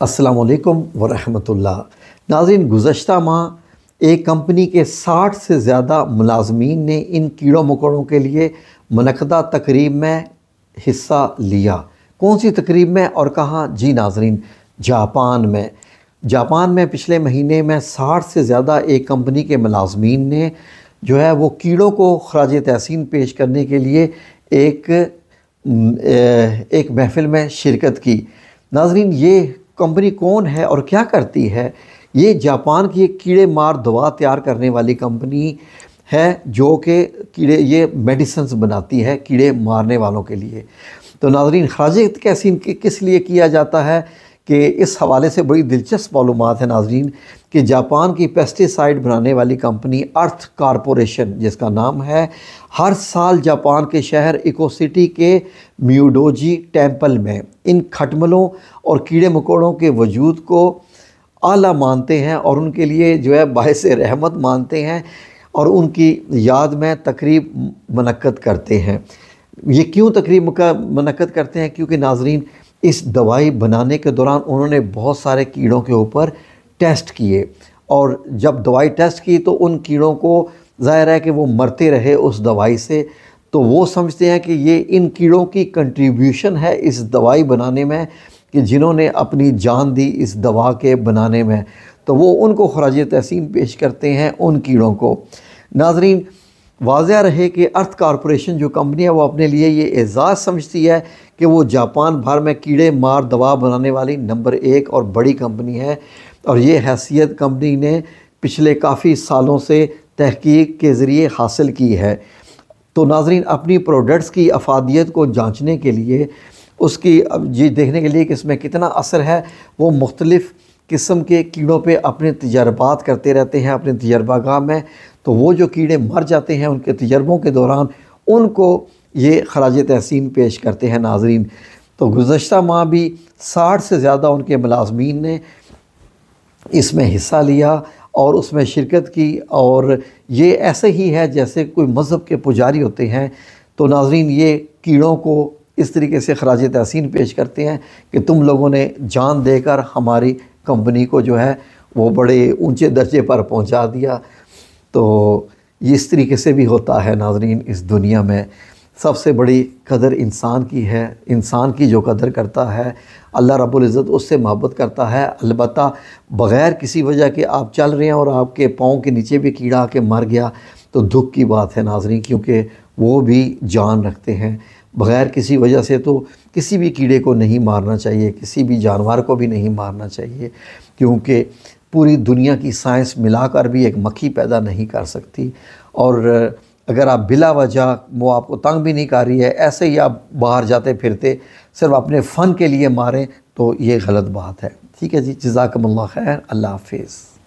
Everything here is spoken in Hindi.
असलकम वरहमतुल्ला नाजिन गुज्त माह एक कंपनी के 60 से ज़्यादा मुलाजमीन ने इन कीड़ों मकोड़ों के लिए मनदा तकरीब में हिस्सा लिया कौन सी तकरीब में और कहाँ जी नाजरीन जापान में जापान में पिछले महीने में 60 से ज़्यादा एक कंपनी के मुलाजमीन ने जो है वो कीड़ों को खराज तहसीन पेश करने के लिए एक एक महफिल में शिरकत की नाजरीन ये कंपनी कौन है और क्या करती है ये जापान की एक कीड़े मार दवा तैयार करने वाली कंपनी है जो कि कीड़े ये मेडिसन्स बनाती है कीड़े मारने वालों के लिए तो नाजरीन खराज इनके किस लिए किया जाता है कि इस हवाले से बड़ी दिलचस्प मालूम है नाजरीन कि जापान की पेस्टिसाइड बनाने वाली कंपनी अर्थ कॉरपोरेशन जिसका नाम है हर साल जापान के शहर सिटी के म्यूडोजी टेम्पल में इन खटमलों और कीड़े मकोड़ों के वजूद को आला मानते हैं और उनके लिए जो है बायस रहमत मानते हैं और उनकी याद में तकरीब मनक़द करते हैं ये क्यों तकरीब का मनक़द करते हैं क्योंकि नाजरीन इस दवाई बनाने के दौरान उन्होंने बहुत सारे कीड़ों के ऊपर टेस्ट किए और जब दवाई टेस्ट की तो उन कीड़ों को ज़ाहिर है कि वो मरते रहे उस दवाई से तो वो समझते हैं कि ये इन कीड़ों की कंट्रीब्यूशन है इस दवाई बनाने में कि जिन्होंने अपनी जान दी इस दवा के बनाने में तो वो उनको खराज तहसीन पेश करते हैं उन कीड़ों को नाजरीन वाजह रहे कि अर्थ कॉरपोरेशन जो कंपनी है वो अपने लिए ये एजाज़ समझती है कि वो जापान भर में कीड़े मार दवा बनाने वाली नंबर एक और बड़ी कंपनी है और ये हैसियत कंपनी ने पिछले काफ़ी सालों से तहकीक के ज़रिए हासिल की है तो नाजरीन अपनी प्रोडक्ट्स की अफादियत को जांचने के लिए उसकी ये देखने के लिए कि इसमें कितना असर है वो मुख्तलिफ़ किस्म के कीड़ों पे अपने तजर्बात करते रहते हैं अपने तजर्बागाह में तो वो जो कीड़े मर जाते हैं उनके तजर्बों के दौरान उनको ये खराज तहसीन पेश करते हैं नाजरीन तो गुज्त माह भी साठ से ज़्यादा उनके मलाजमीन ने इसमें हिस्सा लिया और उसमें शिरकत की और ये ऐसे ही है जैसे कोई मज़हब के पुजारी होते हैं तो नाजरीन ये कीड़ों को इस तरीके से खराज तहसीन पेश करते हैं कि तुम लोगों ने जान देकर हमारी कंपनी को जो है वो बड़े ऊंचे दर्जे पर पहुंचा दिया तो इस तरीके से भी होता है नाजरीन इस दुनिया में सबसे बड़ी कदर इंसान की है इंसान की जो कदर करता है अल्लाह रब्बुल इज़्ज़त उससे मोहब्बत करता है अलबत् बग़ैर किसी वजह के आप चल रहे हैं और आपके पाँव के नीचे भी कीड़ा आके मर गया तो दुख की बात है नाजरीन क्योंकि वो भी जान रखते हैं बग़ैर किसी वजह से तो किसी भी कीड़े को नहीं मारना चाहिए किसी भी जानवर को भी नहीं मारना चाहिए क्योंकि पूरी दुनिया की साइंस मिलाकर भी एक मक्खी पैदा नहीं कर सकती और अगर आप बिला वजह वो आपको तंग भी नहीं कर रही है ऐसे ही आप बाहर जाते फिरते सिर्फ अपने फ़न के लिए मारें तो ये गलत बात है ठीक है जी जजाकमल्ला खैर अल्लाह हाफिज़